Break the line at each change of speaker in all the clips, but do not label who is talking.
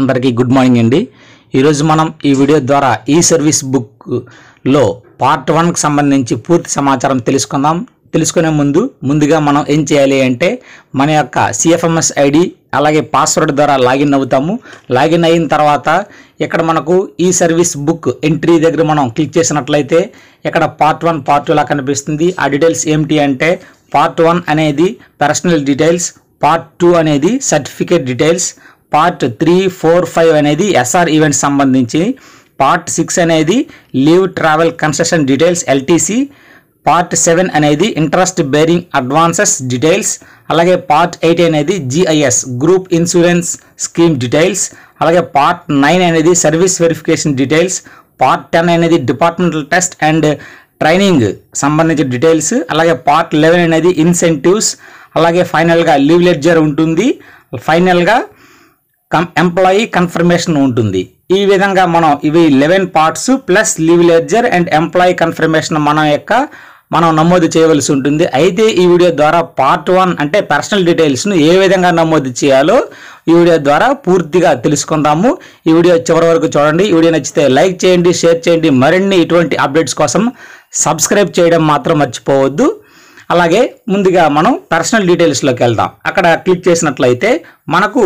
అందరికీ good morning అండి ఈరోజు మనం ఈ వీడియో ద్వారా ఈ సర్వీస్ బుక్లో పార్ట్ వన్కి సంబంధించి పూర్తి సమాచారం తెలుసుకుందాం తెలుసుకునే ముందు ముందుగా మనం ఏం చేయాలి అంటే మన యొక్క సిఎఫ్ఎంఎస్ ఐడి అలాగే పాస్వర్డ్ ద్వారా లాగిన్ అవుతాము లాగిన్ అయిన తర్వాత ఇక్కడ మనకు ఈ సర్వీస్ బుక్ ఎంట్రీ దగ్గర మనం క్లిక్ చేసినట్లయితే ఇక్కడ పార్ట్ వన్ పార్ట్ లా కనిపిస్తుంది ఆ డీటెయిల్స్ ఏమిటి అంటే పార్ట్ వన్ అనేది పర్సనల్ డీటెయిల్స్ పార్ట్ టూ అనేది certificate details part three four five అనేది ఎస్ఆర్ ఈవెంట్ సంబంధించి పార్ట్ సిక్స్ అనేది leave travel construction details LTC part seven అనేది ఇంట్రెస్ట్ బేరింగ్ అడ్వాన్సెస్ డీటెయిల్స్ అలాగే పార్ట్ ఎయిట్ అనేది GIS group insurance scheme details అలాగే part nine అనేది service verification details part ten అనేది departmental test and training సంబంధించిన details అలాగే part eleven అనేది incentives అలాగే ఫైనల్గా లీవ్ లెడ్జర్ ఉంటుంది ఫైనల్గా ఎంప్లాయీ కన్ఫర్మేషన్ ఉంటుంది ఈ విధంగా మనం ఇవి eleven parts plus leave ledger and employee confirmation మన యొక్క మనం నమోదు చేయవలసి ఉంటుంది అయితే ఈ వీడియో ద్వారా పార్ట్ వన్ అంటే పర్సనల్ డీటెయిల్స్ను ఏ విధంగా నమోదు చేయాలో ఈ వీడియో ద్వారా పూర్తిగా తెలుసుకుందాము ఈ వీడియో చివరి వరకు చూడండి ఈ వీడియో నచ్చితే లైక్ చేయండి షేర్ చేయండి మరిన్ని ఇటువంటి అప్డేట్స్ కోసం సబ్స్క్రైబ్ చేయడం మాత్రం మర్చిపోవద్దు అలాగే ముందుగా మనం పర్సనల్ డీటెయిల్స్లోకి వెళ్దాం అక్కడ క్లిక్ చేసినట్లయితే మనకు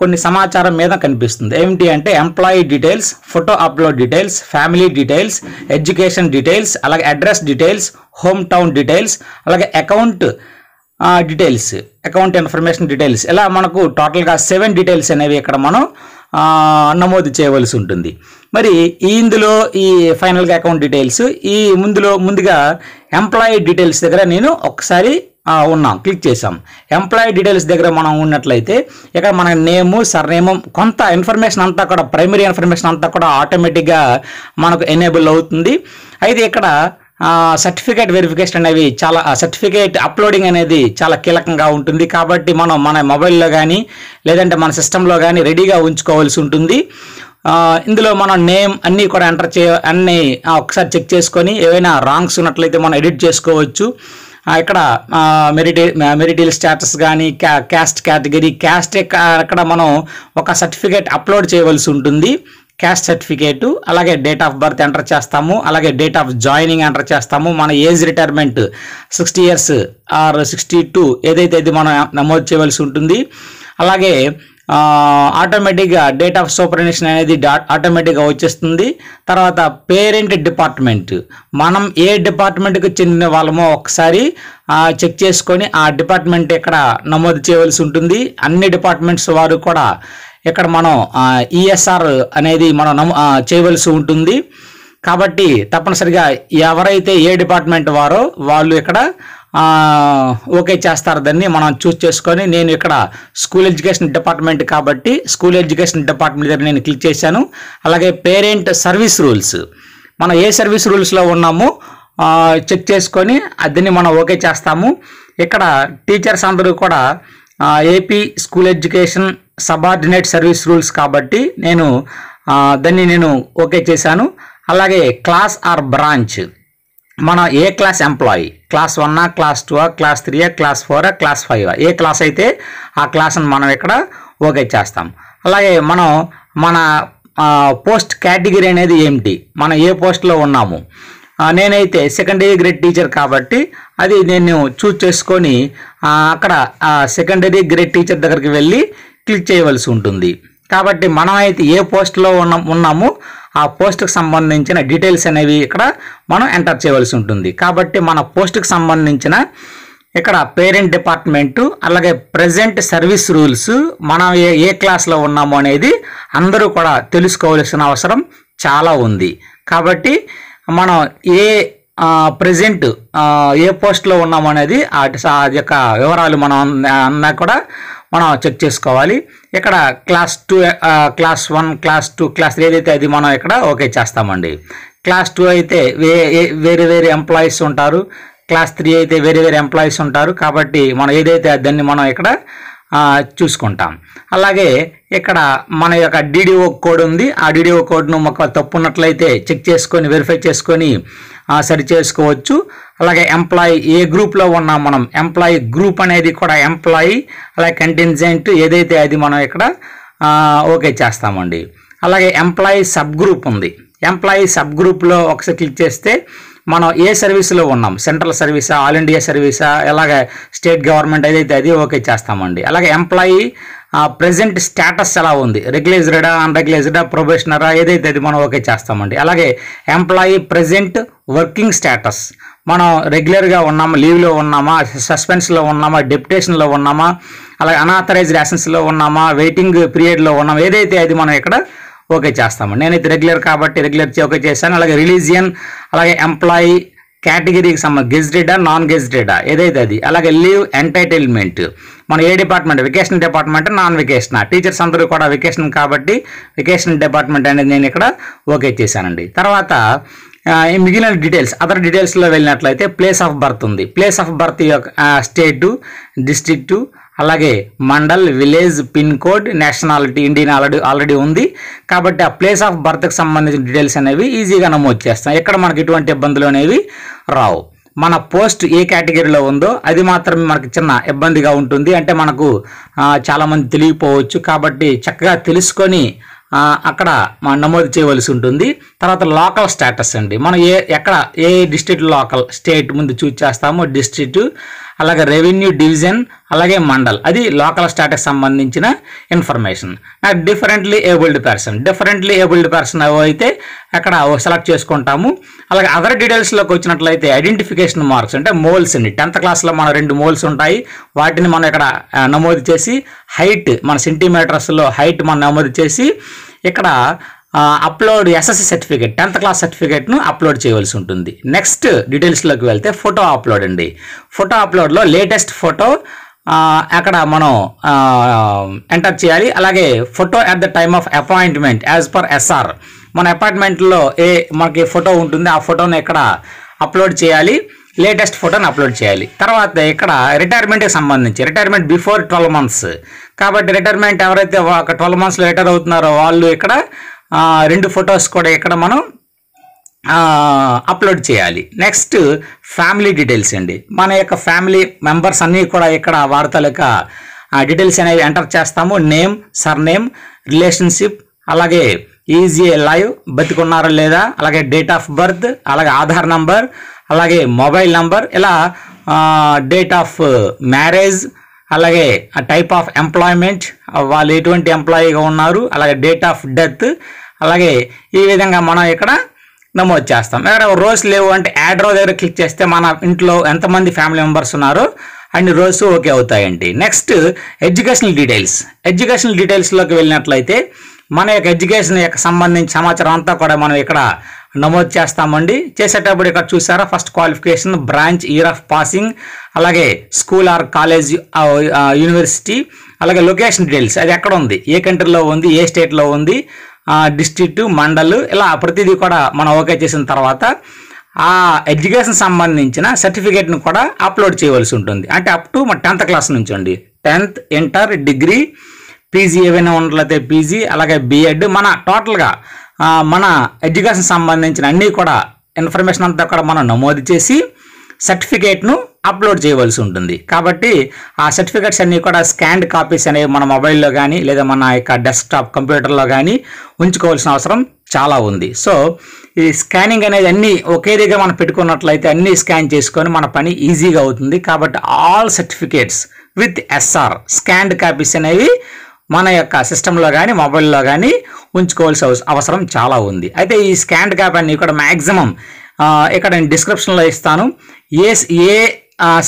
కొన్ని సమాచారం మీద కనిపిస్తుంది ఏమిటి అంటే employee details photo upload details family details education details అలాగే address details home town details అలాగే account details account information details ఇలా మనకు టోటల్గా సెవెన్ డీటెయిల్స్ అనేవి ఇక్కడ మనం నమోదు చేయవలసి ఉంటుంది మరి ఈ ఇందులో ఈ ఫైనల్గా అకౌంట్ డీటెయిల్స్ ఈ ముందులో ముందుగా ఎంప్లాయీ డీటెయిల్స్ దగ్గర నేను ఒకసారి ఉన్నాం క్లిక్ చేసాం ఎంప్లాయీ డీటెయిల్స్ దగ్గర మనం ఉన్నట్లయితే ఇక్కడ మన నేము సర్నేము కొంత ఇన్ఫర్మేషన్ అంతా కూడా ప్రైమరీ ఇన్ఫర్మేషన్ అంతా కూడా ఆటోమేటిక్గా మనకు ఎనేబుల్ అవుతుంది అయితే ఇక్కడ సర్టిఫికేట్ వెరిఫికేషన్ అనేవి చాలా సర్టిఫికేట్ అప్లోడింగ్ అనేది చాలా కీలకంగా ఉంటుంది కాబట్టి మనం మన మొబైల్లో కానీ లేదంటే మన సిస్టంలో కానీ రెడీగా ఉంచుకోవాల్సి ఉంటుంది ఇందులో మనం నేమ్ అన్నీ కూడా ఎంటర్ చేయ అన్నీ ఒకసారి చెక్ చేసుకొని ఏవైనా రాంగ్స్ ఉన్నట్లయితే మనం ఎడిట్ చేసుకోవచ్చు ఇక్కడ మెరిటే మెరిటల్ స్టేటస్ కానీ క్యా క్యాస్ట్ క్యాటగిరీ క్యాస్ట్ అక్కడ మనం ఒక సర్టిఫికేట్ అప్లోడ్ చేయవలసి ఉంటుంది క్యాస్ట్ సర్టిఫికేటు అలాగే డేట్ ఆఫ్ బర్త్ ఎంటర్ చేస్తాము అలాగే డేట్ ఆఫ్ జాయినింగ్ ఎంటర్ చేస్తాము మన age retirement sixty years or sixty two ఏదైతే ఇది మనం నమోదు చేయవలసి ఉంటుంది అలాగే ఆటోమేటిక్గా డేట్ ఆఫ్ సూపర్నేషన్ అనేది ఆటోమేటిక్గా వచ్చేస్తుంది తర్వాత పేరెంట్ డిపార్ట్మెంట్ మనం ఏ డిపార్ట్మెంట్కి చెందిన వాళ్ళమో ఒకసారి చెక్ చేసుకొని ఆ డిపార్ట్మెంట్ ఇక్కడ నమోదు చేయవలసి ఉంటుంది అన్ని డిపార్ట్మెంట్స్ వారు కూడా ఇక్కడ మనం ఈఎస్ఆర్ e అనేది మనం నమో చేయవలసి ఉంటుంది కాబట్టి తప్పనిసరిగా ఎవరైతే ఏ డిపార్ట్మెంట్ వారో వాళ్ళు ఇక్కడ ఓకే చేస్తారు దాన్ని మనం చూస్ చేసుకొని నేను ఇక్కడ స్కూల్ ఎడ్యుకేషన్ డిపార్ట్మెంట్ కాబట్టి స్కూల్ ఎడ్యుకేషన్ డిపార్ట్మెంట్ దగ్గర నేను క్లిక్ చేశాను అలాగే పేరెంట్ సర్వీస్ రూల్స్ మనం ఏ సర్వీస్ రూల్స్లో ఉన్నామో చెక్ చేసుకొని అదిని మనం ఓకే చేస్తాము ఇక్కడ టీచర్స్ అందరూ కూడా AP school education subordinate service rules కాబట్టి నేను దాన్ని నేను ఓకే చేశాను అలాగే క్లాస్ ఆర్ బ్రాంచ్ మన ఏ క్లాస్ ఎంప్లాయీ క్లాస్ వన్నా class two class three class four class five ఏ క్లాస్ అయితే ఆ క్లాస్ని మనం ఇక్కడ ఓకే చేస్తాం అలాగే మనం మన పోస్ట్ కేటగిరీ అనేది ఏమిటి మనం ఏ పోస్ట్లో ఉన్నాము నేనైతే సెకండరీ గ్రేడ్ టీచర్ కాబట్టి అది నేను చూస్ చేసుకొని అక్కడ సెకండరీ గ్రేడ్ టీచర్ దగ్గరికి వెళ్ళి క్లిక్ చేయవలసి ఉంటుంది కాబట్టి మనం అయితే ఏ పోస్ట్లో ఉన్న ఉన్నామో ఆ పోస్ట్కి సంబంధించిన డీటెయిల్స్ అనేవి ఇక్కడ మనం ఎంటర్ చేయవలసి ఉంటుంది కాబట్టి మన పోస్ట్కి సంబంధించిన ఇక్కడ పేరెంట్ డిపార్ట్మెంటు అలాగే ప్రజెంట్ సర్వీస్ రూల్స్ మనం ఏ ఏ క్లాస్లో ఉన్నామో అనేది అందరూ కూడా తెలుసుకోవాల్సిన అవసరం చాలా ఉంది కాబట్టి మనం ఏ ప్రజెంట్ ఏ పోస్ట్లో ఉన్నామనేది ఆ యొక్క వివరాలు మనం అన్నా కూడా మనం చెక్ చేసుకోవాలి ఇక్కడ class two class one class two class three ఏదైతే అది మనం ఇక్కడ ఓకే చేస్తామండి క్లాస్ టూ అయితే వేరే వేరే ఎంప్లాయీస్ ఉంటారు క్లాస్ త్రీ అయితే వేరే వేరే ఎంప్లాయీస్ ఉంటారు కాబట్టి మనం ఏదైతే దాన్ని మనం ఇక్కడ చూసుకుంటాం అలాగే ఇక్కడ మన యొక్క డిడిఓ కోడ్ ఉంది ఆ డిడిఓ కోడ్ను ఒక తప్పు ఉన్నట్లయితే చెక్ చేసుకొని వెరిఫై చేసుకొని సరి చేసుకోవచ్చు అలాగే ఎంప్లాయీ ఏ గ్రూప్లో ఉన్నాం మనం ఎంప్లాయీ గ్రూప్ అనేది కూడా ఎంప్లాయీ అలాగే కంటిన్జెంట్ ఏదైతే అది మనం ఇక్కడ ఓకే చేస్తామండి అలాగే ఎంప్లాయీ సబ్ గ్రూప్ ఉంది ఎంప్లాయీ సబ్ గ్రూప్లో ఒకసారి క్లిక్ చేస్తే మనం ఏ సర్వీస్లో ఉన్నాం సెంట్రల్ సర్వీసా ఆల్ ఇండియా సర్వీసా అలాగే స్టేట్ గవర్నమెంట్ ఏదైతే అది ఓకే చేస్తామండి అలాగే ఎంప్లాయీ ప్రజెంట్ స్టేటస్ ఎలా ఉంది రెగ్యులైజ్డా అన్రెగ్యులైజ్డా ప్రొబేషనరా ఏదైతే అది మనం ఓకే చేస్తామండి అలాగే ఎంప్లాయీ ప్రజెంట్ వర్కింగ్ స్టేటస్ మనం రెగ్యులర్గా ఉన్నామా లీవ్లో ఉన్నామా సస్పెన్స్లో ఉన్నామా డెప్యుటేషన్లో ఉన్నామా అలాగే అనాథరైజ్డ్ యాసెన్స్లో ఉన్నామా వెయిటింగ్ పీరియడ్లో ఉన్నామా ఏదైతే అది మనం ఇక్కడ ఓకే చేస్తాము నేనైతే రెగ్యులర్ కాబట్టి రెగ్యులర్ ఓకే చేశాను అలాగే రిలీజియన్ అలాగే ఎంప్లాయీ కేటగిరీకి సంబంధించి గెజిటెడా నాన్ గెజిటెడా ఏదైతే అది అలాగే లీవ్ ఎంటైటిల్మెంట్ మన ఏ department vacation department non vacation teachers అందరూ కూడా వెకేషన్ కాబట్టి వెకేషన్ డిపార్ట్మెంట్ అనేది నేను ఇక్కడ ఓకే చేశానండి తర్వాత మిగిలిన డీటెయిల్స్ అదర్ డీటెయిల్స్లో వెళ్ళినట్లయితే ప్లేస్ ఆఫ్ బర్త్ ఉంది ప్లేస్ ఆఫ్ బర్త్ యొక్క స్టేటు డిస్టిక్టు అలాగే mandal village pin code nationality Indian already already ఉంది కాబట్టి ఆ ప్లేస్ ఆఫ్ బర్త్కి సంబంధించిన డీటెయిల్స్ అనేవి ఈజీగా నమోదు చేస్తాం ఇక్కడ మనకి ఎటువంటి ఇబ్బందులు అనేవి రావు మన పోస్ట్ ఏ కేటగిరీలో ఉందో అది మాత్రమే మనకి చిన్న ఇబ్బందిగా ఉంటుంది అంటే మనకు చాలామంది తెలియపోవచ్చు కాబట్టి చక్కగా తెలుసుకొని అక్కడ మనం నమోదు చేయవలసి ఉంటుంది తర్వాత లోకల్ స్టేటస్ అండి మనం ఏ ఎక్కడ ఏ డిస్ట్రిక్ట్ లోకల్ స్టేట్ ముందు చూజ్ చేస్తామో డిస్ట్రిక్ట్ అలాగే రెవెన్యూ డివిజన్ అలాగే మండల్ అది లోకల్ స్టాటస్ సంబంధించిన information differently abled person differently abled person అయితే అక్కడ సెలెక్ట్ చేసుకుంటాము అలాగే అదర్ డీటెయిల్స్లోకి వచ్చినట్లయితే ఐడెంటిఫికేషన్ మార్క్స్ అంటే మోల్స్ని టెన్త్ క్లాస్లో మన రెండు మోల్స్ ఉంటాయి వాటిని మనం ఇక్కడ నమోదు చేసి హైట్ మన సెంటీమీటర్స్లో హైట్ మనం నమోదు చేసి ఇక్కడ upload SSC certificate tenth class సర్టిఫికేట్ను అప్లోడ్ చేయవలసి ఉంటుంది నెక్స్ట్ డీటెయిల్స్లోకి వెళ్తే ఫోటో అప్లోడ్ అండి ఫోటో అప్లోడ్లో లేటెస్ట్ ఫోటో అక్కడ మనం ఎంటర్ చేయాలి అలాగే photo at the time of appointment as per SR మన అపాయింట్మెంట్లో ఏ మనకి ఫోటో ఉంటుంది ఆ ఫోటోను ఇక్కడ అప్లోడ్ చేయాలి లేటెస్ట్ ఫోటోని అప్లోడ్ చేయాలి తర్వాత ఇక్కడ రిటైర్మెంట్కి సంబంధించి రిటైర్మెంట్ బిఫోర్ ట్వెల్వ్ మంత్స్ కాబట్టి రిటైర్మెంట్ ఎవరైతే ఒక ట్వెల్వ్ మంత్స్లో రిటైర్ అవుతున్నారో వాళ్ళు ఇక్కడ రెండు ఫొటోస్ కూడా ఇక్కడ మనం అప్లోడ్ చేయాలి నెక్స్ట్ ఫ్యామిలీ డీటెయిల్స్ అండి మన యొక్క ఫ్యామిలీ మెంబర్స్ అన్నీ కూడా ఇక్కడ వార్తల యొక్క డీటెయిల్స్ అనేవి ఎంటర్ చేస్తాము నేమ్ సర్నేమ్ రిలేషన్షిప్ అలాగే ఈజీ లైవ్ బతికున్నారా లేదా అలాగే డేట్ ఆఫ్ బర్త్ అలాగే ఆధార్ నంబర్ అలాగే మొబైల్ నంబర్ ఇలా డేట్ ఆఫ్ మ్యారేజ్ అలాగే టైప్ ఆఫ్ ఎంప్లాయ్మెంట్ వాళ్ళు ఎటువంటి ఎంప్లాయీగా ఉన్నారు అలాగే డేట్ ఆఫ్ డెత్ అలాగే ఈ విధంగా మనం ఇక్కడ నమోదు చేస్తాం ఎక్కడ రోజ్ లేవు అంటే యాడ్ రో దగ్గర క్లిక్ చేస్తే మన ఇంట్లో ఎంతమంది ఫ్యామిలీ మెంబర్స్ ఉన్నారో అన్ని రోజు ఓకే అవుతాయండి నెక్స్ట్ ఎడ్యుకేషనల్ డీటెయిల్స్ ఎడ్యుకేషనల్ డీటెయిల్స్లోకి వెళ్ళినట్లయితే మన యొక్క ఎడ్యుకేషన్ యొక్క సంబంధించి సమాచారం అంతా కూడా మనం ఇక్కడ నమోదు చేస్తామండి చేసేటప్పుడు ఇక్కడ చూసారా first qualification branch year of passing అలాగే స్కూల్ ఆర్ కాలేజ్ యూనివర్సిటీ అలాగే లొకేషన్ డీటెయిల్స్ అది ఎక్కడ ఉంది ఏ కంట్రీలో ఉంది ఏ స్టేట్లో ఉంది డిస్ట్రిక్ట్ మండల్ ఇలా ప్రతిదీ కూడా మనం ఓకే చేసిన తర్వాత ఆ ఎడ్యుకేషన్ సంబంధించిన సర్టిఫికేట్ను కూడా అప్లోడ్ చేయవలసి ఉంటుంది అంటే అప్ టు మా టెన్త్ క్లాస్ నుంచి అండి టెన్త్ ఇంటర్ డిగ్రీ పీజీ ఏవైనా ఉన్నట్లయితే పీజీ అలాగే బీఎడ్ మన టోటల్గా మన ఎడ్యుకేషన్ సంబంధించిన అన్నీ కూడా ఇన్ఫర్మేషన్ అంతా కూడా మనం నమోదు చేసి సర్టిఫికేట్ను అప్లోడ్ చేయవలసి ఉంటుంది కాబట్టి ఆ సర్టిఫికేట్స్ అన్నీ కూడా స్కాన్డ్ కాపీస్ అనేవి మన మొబైల్లో కానీ లేదా మన యొక్క డెస్క్టాప్ కంప్యూటర్లో కానీ ఉంచుకోవాల్సిన అవసరం చాలా ఉంది సో ఈ స్కానింగ్ అనేది అన్నీ ఒకే దగ్గర మనం పెట్టుకున్నట్లయితే అన్నీ స్కాన్ చేసుకొని మన పని ఈజీగా అవుతుంది కాబట్టి all certificates with SR scanned copies అనేవి మన యొక్క సిస్టంలో కానీ మొబైల్లో కానీ ఉంచుకోవాల్సిన అవసరం చాలా ఉంది అయితే ఈ స్కాన్ క్యాప్ అన్ని ఇక్కడ మ్యాక్సిమం ఇక్కడ నేను డిస్క్రిప్షన్లో ఇస్తాను ఏ ఏ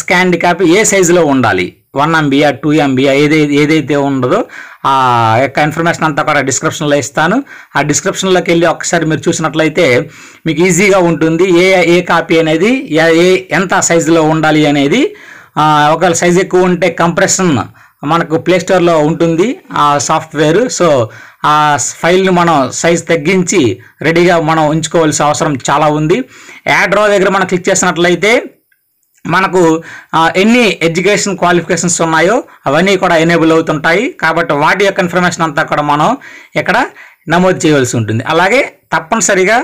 స్కాన్ క్యాప్ ఏ సైజులో ఉండాలి వన్ ఎంబీఆ టూ ఎంబీఆ ఏదైతే ఏదైతే ఉండదో ఆ యొక్క ఇన్ఫర్మేషన్ అంతా కూడా డిస్క్రిప్షన్లో ఇస్తాను ఆ డిస్క్రిప్షన్లోకి వెళ్ళి ఒకసారి మీరు చూసినట్లయితే మీకు ఈజీగా ఉంటుంది ఏ ఏ కాపీ అనేది ఏ ఎంత సైజులో ఉండాలి అనేది ఒకవేళ సైజ్ ఎక్కువ ఉంటే కంప్రెషన్ మనకు ప్లేస్టోర్లో ఉంటుంది ఆ సాఫ్ట్వేర్ సో ఆ ఫైల్ను మనం సైజ్ తగ్గించి రెడీగా మనం ఉంచుకోవాల్సిన అవసరం చాలా ఉంది యాడ్రో దగ్గర మనం క్లిక్ చేసినట్లయితే మనకు ఎన్ని ఎడ్యుకేషన్ క్వాలిఫికేషన్స్ ఉన్నాయో అవన్నీ కూడా ఎనేబుల్ అవుతుంటాయి కాబట్టి వాటి యొక్క ఇన్ఫర్మేషన్ అంతా కూడా మనం ఇక్కడ నమోదు చేయవలసి ఉంటుంది అలాగే తప్పనిసరిగా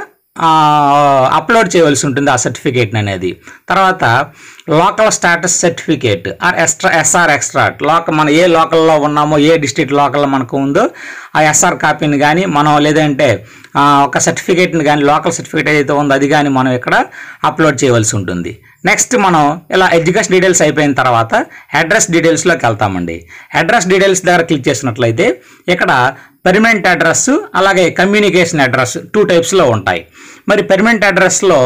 అప్లోడ్ చేయవలసి ఉంటుంది ఆ సర్టిఫికేట్ అనేది తర్వాత local status certificate or extra SR extra లోక మనం ఏ లోకల్లో ఉన్నామో ఏ డిస్ట్రిక్ట్ లోకల్ మనకు ఉందో ఆ ఎస్ఆర్ కాపీని కానీ మనం లేదంటే ఒక సర్టిఫికేట్ని కానీ లోకల్ సర్టిఫికేట్ ఏదైతే ఉందో అది కానీ మనం ఇక్కడ అప్లోడ్ చేయవలసి ఉంటుంది నెక్స్ట్ మనం ఇలా ఎడ్యుకేషన్ డీటెయిల్స్ అయిపోయిన తర్వాత అడ్రస్ డీటెయిల్స్లోకి వెళ్తామండి అడ్రస్ డీటెయిల్స్ దగ్గర క్లిక్ చేసినట్లయితే ఇక్కడ పెర్మనెంట్ అడ్రస్ అలాగే కమ్యూనికేషన్ అడ్రస్ టూ టైప్స్లో ఉంటాయి మరి పెర్మనెంట్ అడ్రస్లో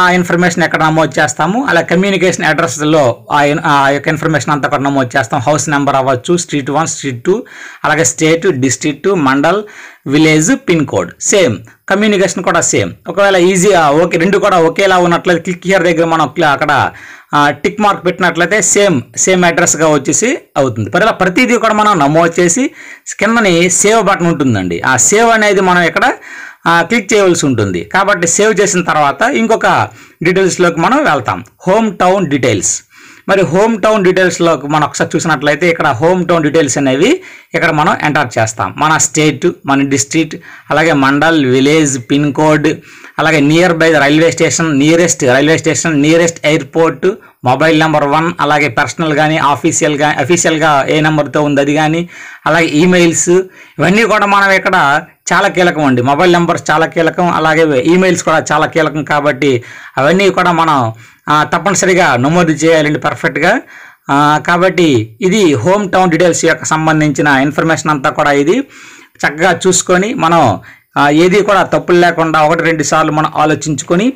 ఆ ఇన్ఫర్మేషన్ ఎక్కడ నమోదు చేస్తాము అలా కమ్యూనికేషన్ అడ్రస్లో ఆ యొక్క ఇన్ఫర్మేషన్ అంతా కూడా నమోదు చేస్తాం హౌస్ నెంబర్ అవ్వచ్చు స్ట్రీట్ వన్ స్ట్రీట్ టూ అలాగే state district mandal village pin code same communication కూడా సేమ్ ఒకవేళ ఈజీ ఓకే రెండు కూడా ఒకేలా ఉన్నట్లయితే క్లిక్ హియర్ దగ్గర మనం అక్కడ టిక్ మార్క్ పెట్టినట్లయితే సేమ్ సేమ్ అడ్రస్గా వచ్చేసి అవుతుంది మరి ప్రతిదీ కూడా మనం నమోదు చేసి కిందని సేవ్ బటన్ ఉంటుందండి ఆ సేవ్ అనేది మనం ఇక్కడ క్లిక్ చేయవలసి ఉంటుంది కాబట్టి సేవ్ చేసిన తర్వాత ఇంకొక డీటెయిల్స్లోకి మనం వెళ్తాం హోమ్ టౌన్ డీటెయిల్స్ మరి హోమ్ టౌన్ డీటెయిల్స్లోకి మనం ఒకసారి చూసినట్లయితే ఇక్కడ హోమ్ టౌన్ డీటెయిల్స్ అనేవి ఇక్కడ మనం ఎంటర్ చేస్తాం మన స్టేట్ మన డిస్ట్రిక్ట్ అలాగే మండల్ విలేజ్ పిన్ కోడ్ అలాగే nearby railway station nearest railway station nearest airport mobile number one అలాగే పర్సనల్ కానీ ఆఫీషియల్ కానీ అఫీషియల్గా ఏ నెంబర్తో ఉంది అది కానీ అలాగే ఈమెయిల్స్ ఇవన్నీ కూడా మనం ఇక్కడ చాలా కీలకం అండి మొబైల్ నెంబర్స్ చాలా కీలకం అలాగే ఈమెయిల్స్ కూడా చాలా కీలకం కాబట్టి అవన్నీ కూడా మనం తప్పనిసరిగా నమోదు చేయాలండి పర్ఫెక్ట్గా కాబట్టి ఇది హోమ్ టౌన్ డీటెయిల్స్ యొక్క సంబంధించిన ఇన్ఫర్మేషన్ అంతా కూడా ఇది చక్కగా చూసుకొని మనం ఏది కూడా తప్పులు లేకుండా ఒకటి రెండు సార్లు మనం ఆలోచించుకొని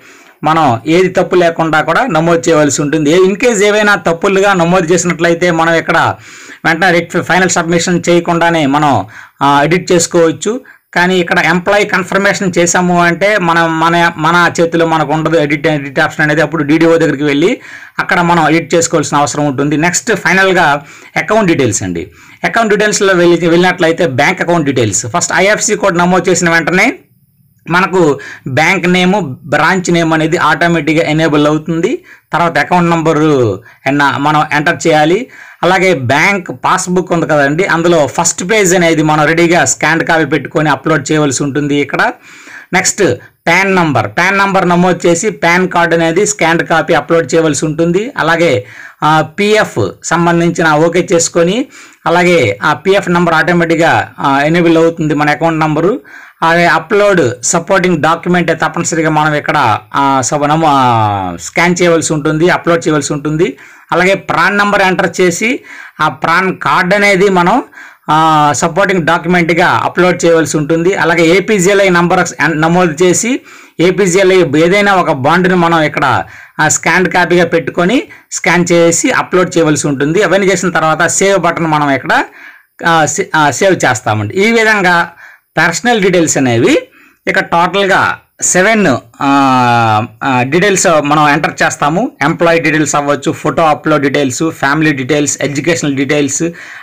మనం ఏది తప్పు లేకుండా కూడా నమోదు చేయవలసి ఉంటుంది ఇన్ కేస్ ఏవైనా తప్పులుగా నమోదు చేసినట్లయితే మనం ఇక్కడ వెంటనే ఫైనల్ సబ్మిషన్ చేయకుండానే మనం ఎడిట్ చేసుకోవచ్చు కానీ ఇక్కడ ఎంప్లాయీ కన్ఫర్మేషన్ చేసాము అంటే మనం మన మన చేతిలో మనకు ఉండదు ఎడిట్ ఎడిట్ ఆప్షన్ అనేది అప్పుడు డీడీఓ దగ్గరికి వెళ్ళి అక్కడ మనం ఎడిట్ చేసుకోవాల్సిన అవసరం ఉంటుంది నెక్స్ట్ ఫైనల్గా అకౌంట్ డీటెయిల్స్ అండి అకౌంట్ డీటెయిల్స్లో వెళ్ళి వెళ్ళినట్లయితే bank account details first IFC code నమోదు చేసిన వెంటనే మనకు బ్యాంక్ నేము బ్రాంచ్ నేమ్ అనేది ఆటోమేటిక్గా ఎనేబుల్ అవుతుంది తర్వాత అకౌంట్ నెంబరు మనం ఎంటర్ చేయాలి అలాగే బ్యాంక్ పాస్బుక్ ఉంది కదండి అందులో ఫస్ట్ పేజ్ అనేది మనం రెడీగా స్కాన్ కాపీ పెట్టుకొని అప్లోడ్ చేయవలసి ఉంటుంది ఇక్కడ next PAN number PAN number నమోదు చేసి పాన్ కార్డు అనేది స్కాన్డ్ కాపీ అప్లోడ్ చేయవలసి ఉంటుంది అలాగే పిఎఫ్ సంబంధించిన ఓకే చేసుకొని అలాగే ఆ పిఎఫ్ నంబర్ ఆటోమేటిక్గా ఎనేబుల్ అవుతుంది మన అకౌంట్ నంబరు అలాగే అప్లోడ్ సపోర్టింగ్ డాక్యుమెంట్ తప్పనిసరిగా మనం ఇక్కడ నమో స్కాన్ చేయవలసి ఉంటుంది అప్లోడ్ చేయవలసి ఉంటుంది అలాగే ప్రాన్ నంబర్ ఎంటర్ చేసి ఆ ప్రాన్ కార్డ్ అనేది మనం సపోర్టింగ్ డాక్యుమెంట్గా అప్లోడ్ చేయవలసి ఉంటుంది అలాగే ఏపీజీఎల్ఐ నంబర్ నమోదు చేసి ఏపీజీఎల్ఐ ఏదైనా ఒక బాండ్ని మనం ఇక్కడ స్కాన్ కాపీగా పెట్టుకొని స్కాన్ చేసి అప్లోడ్ చేయవలసి ఉంటుంది అవన్నీ చేసిన తర్వాత సేవ్ బటన్ మనం ఇక్కడ సేవ్ చేస్తామండి ఈ విధంగా పర్సనల్ డీటెయిల్స్ అనేవి ఇక టోటల్గా సెవెన్ డీటెయిల్స్ మనం ఎంటర్ చేస్తాము ఎంప్లాయీ డీటెయిల్స్ అవ్వచ్చు photo upload details family details educational details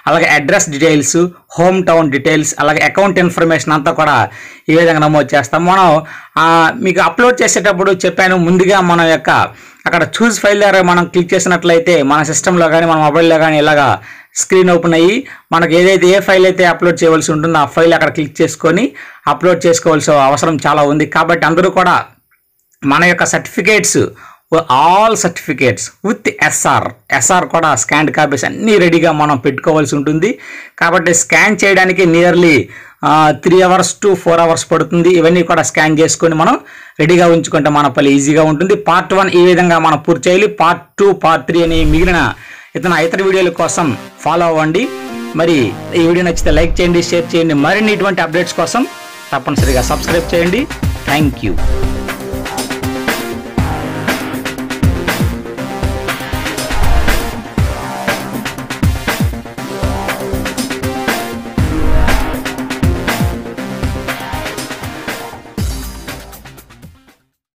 అలాగే address details home town details అలాగే అకౌంట్ ఇన్ఫర్మేషన్ అంతా కూడా ఈ విధంగా నమోదు చేస్తాం మనం మీకు అప్లోడ్ చేసేటప్పుడు చెప్పాను ముందుగా మన యొక్క అక్కడ చూజ్ ఫైల్ దగ్గర మనం క్లిక్ చేసినట్లయితే మన సిస్టంలో కానీ మన మొబైల్లో కానీ ఇలాగా స్క్రీన్ ఓపెన్ అయ్యి మనకు ఏదైతే ఏ ఫైల్ అయితే అప్లోడ్ చేయవలసి ఉంటుందో ఆ ఫైల్ అక్కడ క్లిక్ చేసుకొని అప్లోడ్ చేసుకోవాల్సిన అవసరం చాలా ఉంది కాబట్టి అందరూ కూడా మన యొక్క certificates all certificates with SR SR కూడా స్కాన్ కాపీస్ అన్నీ రెడీగా మనం పెట్టుకోవాల్సి ఉంటుంది కాబట్టి స్కాన్ చేయడానికి nearly three hours to four hours పడుతుంది ఇవన్నీ కూడా స్కాన్ చేసుకొని మనం రెడీగా ఉంచుకుంటే మన పని ఈజీగా ఉంటుంది పార్ట్ వన్ ఈ విధంగా మనం పూర్తి చేయాలి పార్ట్ టూ పార్ట్ త్రీ అని మిగిలిన ఇతర ఇతర వీడియోల కోసం ఫాలో అవ్వండి మరి ఈ వీడియో నచ్చితే లైక్ చేయండి షేర్ చేయండి మరిన్ని ఇటువంటి అప్డేట్స్ కోసం తప్పనిసరిగా సబ్స్క్రైబ్ చేయండి థ్యాంక్ యూ